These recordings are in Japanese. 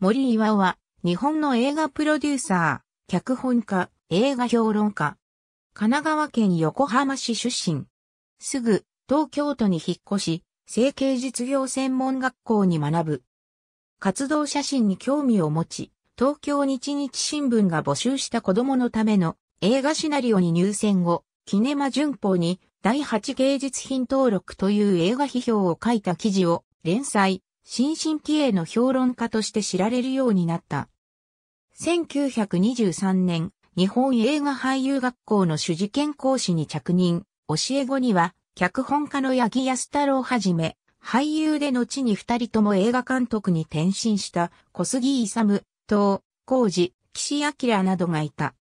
森岩尾は、日本の映画プロデューサー、脚本家、映画評論家。神奈川県横浜市出身。すぐ、東京都に引っ越し、整形実業専門学校に学ぶ。活動写真に興味を持ち、東京日日新聞が募集した子供のための映画シナリオに入選後、キネマ旬報に第8芸術品登録という映画批評を書いた記事を連載、新進気鋭の評論家として知られるようになった。1923年、日本映画俳優学校の主事兼講師に着任、教え子には、脚本家の八木安太郎はじめ、俳優で後に二人とも映画監督に転身した小杉勇、東、浩二、岸明などがいた。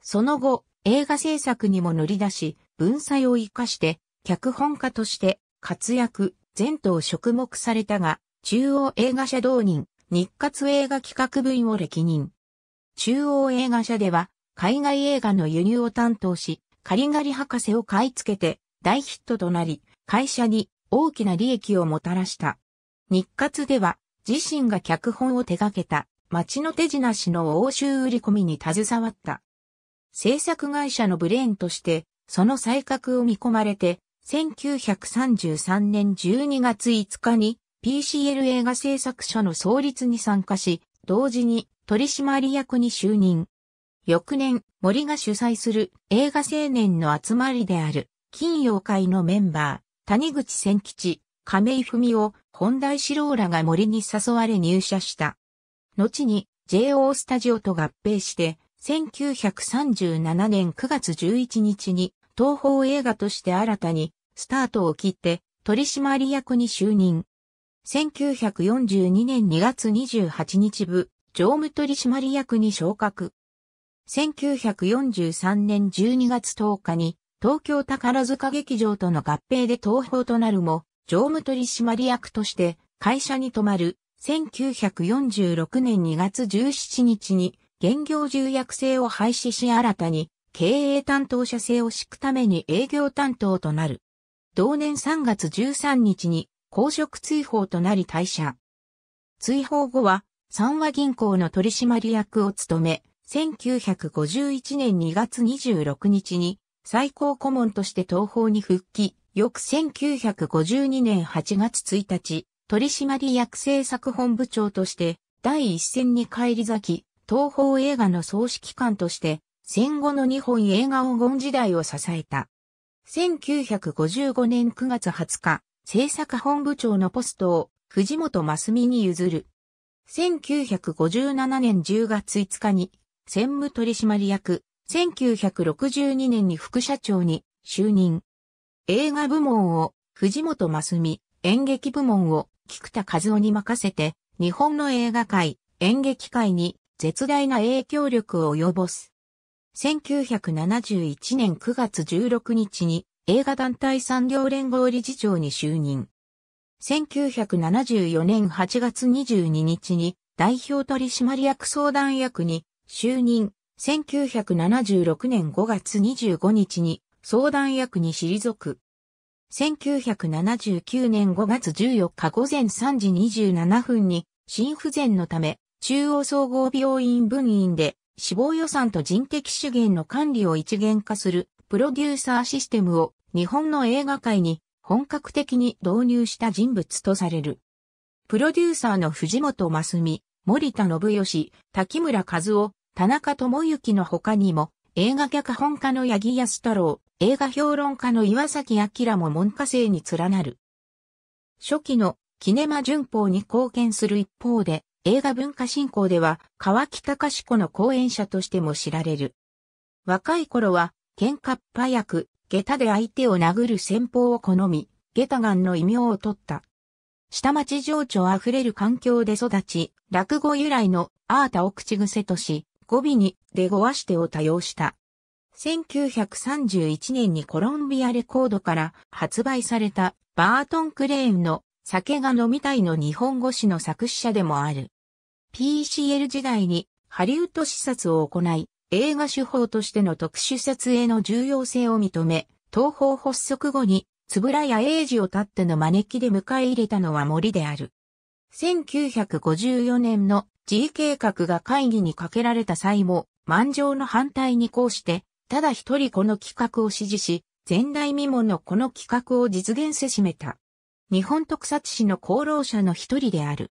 その後、映画制作にも乗り出し、文才を活かして、脚本家として活躍、前途を職目されたが、中央映画社同人、日活映画企画部員を歴任。中央映画社では、海外映画の輸入を担当し、カリガリ博士を買い付けて、大ヒットとなり、会社に大きな利益をもたらした。日活では、自身が脚本を手掛けた、町の手品師の欧州売り込みに携わった。制作会社のブレーンとして、その才覚を見込まれて、1933年12月5日に PCL 映画制作所の創立に参加し、同時に取締役に就任。翌年、森が主催する映画青年の集まりである、金曜会のメンバー、谷口千吉、亀井文夫、本田志郎らが森に誘われ入社した。後に JO スタジオと合併して、1937年9月11日に東宝映画として新たにスタートを切って取締役に就任。1942年2月28日部、常務取締役に昇格。1943年12月10日に、東京宝塚劇場との合併で東宝となるも、常務取締役として会社に泊まる1946年2月17日に現業重役制を廃止し新たに経営担当者制を敷くために営業担当となる。同年3月13日に公職追放となり退社。追放後は、三和銀行の取締役を務め、1951年2月26日に最高顧問として東方に復帰、翌1952年8月1日、取締役政策本部長として第一線に返り咲き、東方映画の総指揮官として戦後の日本映画黄金時代を支えた。1955年9月20日、政策本部長のポストを藤本真澄に譲る。1957年10月5日に専務取締役、1962年に副社長に就任。映画部門を藤本真澄、演劇部門を菊田和夫に任せて、日本の映画界、演劇界に絶大な影響力を及ぼす。1971年9月16日に映画団体産業連合理事長に就任。1974年8月22日に代表取締役相談役に就任。1976年5月25日に相談役に退く。1979年5月14日午前3時27分に心不全のため中央総合病院分院で死亡予算と人的資源の管理を一元化するプロデューサーシステムを日本の映画界に本格的に導入した人物とされる。プロデューサーの藤本雅美、森田信義、滝村和夫、田中智之の他にも、映画脚本家の八木康太郎、映画評論家の岩崎明も門下生に連なる。初期のキネマ旬報に貢献する一方で、映画文化振興では川木隆子の講演者としても知られる。若い頃は、喧嘩っッパ役、下駄で相手を殴る戦法を好み、下駄ガンの異名を取った。下町情緒あふれる環境で育ち、落語由来のアータを口癖とし、語尾に出ごわしてを多用した。1931年にコロンビアレコードから発売されたバートン・クレーンの酒が飲みたいの日本語詞の作詞者でもある。PCL 時代にハリウッド視察を行い、映画手法としての特殊撮影の重要性を認め、東方発足後に、つぶらや英二を立っての招きで迎え入れたのは森である。1954年の G 計画が会議にかけられた際も、満場の反対にこうして、ただ一人この企画を支持し、前代未聞のこの企画を実現せしめた。日本特撮史の功労者の一人である。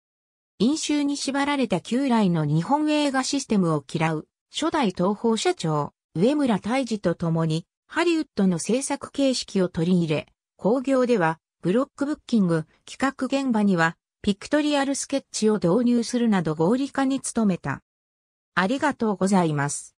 飲酒に縛られた旧来の日本映画システムを嫌う。初代東宝社長、上村泰治と共に、ハリウッドの制作形式を取り入れ、工業では、ブロックブッキング、企画現場には、ピクトリアルスケッチを導入するなど合理化に努めた。ありがとうございます。